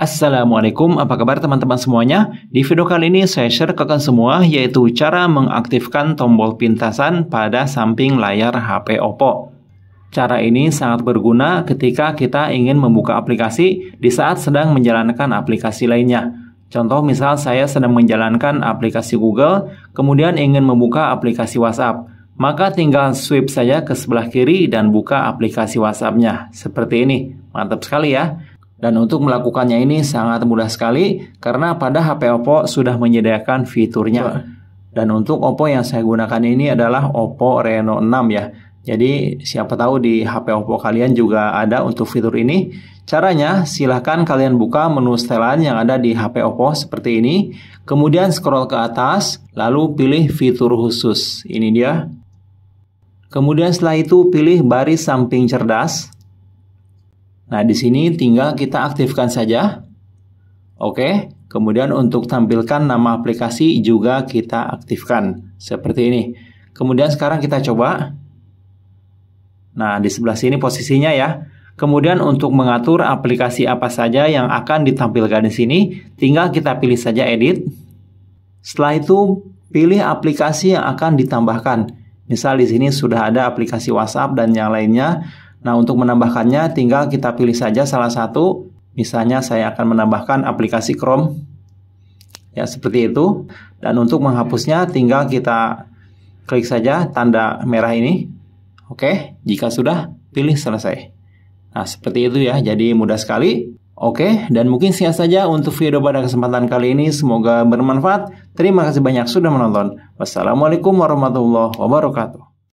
Assalamualaikum, apa kabar teman-teman semuanya? Di video kali ini saya share ke kalian semua yaitu cara mengaktifkan tombol pintasan pada samping layar HP Oppo. Cara ini sangat berguna ketika kita ingin membuka aplikasi di saat sedang menjalankan aplikasi lainnya. Contoh misal saya sedang menjalankan aplikasi Google, kemudian ingin membuka aplikasi WhatsApp. Maka tinggal swipe saja ke sebelah kiri dan buka aplikasi WhatsApp-nya. Seperti ini. Mantap sekali ya. Dan untuk melakukannya ini sangat mudah sekali karena pada HP Oppo sudah menyediakan fiturnya. Dan untuk Oppo yang saya gunakan ini adalah Oppo Reno 6 ya. Jadi siapa tahu di HP Oppo kalian juga ada untuk fitur ini. Caranya silahkan kalian buka menu setelan yang ada di HP Oppo seperti ini. Kemudian scroll ke atas lalu pilih fitur khusus. Ini dia. Kemudian setelah itu pilih baris samping cerdas. Nah, di sini tinggal kita aktifkan saja. Oke, kemudian untuk tampilkan nama aplikasi juga kita aktifkan seperti ini. Kemudian sekarang kita coba. Nah, di sebelah sini posisinya ya. Kemudian untuk mengatur aplikasi apa saja yang akan ditampilkan di sini, tinggal kita pilih saja edit. Setelah itu pilih aplikasi yang akan ditambahkan. Misal di sini sudah ada aplikasi WhatsApp dan yang lainnya. Nah, untuk menambahkannya tinggal kita pilih saja salah satu. Misalnya saya akan menambahkan aplikasi Chrome. Ya, seperti itu. Dan untuk menghapusnya tinggal kita klik saja tanda merah ini. Oke, jika sudah pilih selesai. Nah, seperti itu ya. Jadi mudah sekali. Oke, dan mungkin sekian saja untuk video pada kesempatan kali ini. Semoga bermanfaat. Terima kasih banyak sudah menonton. Wassalamualaikum warahmatullahi wabarakatuh.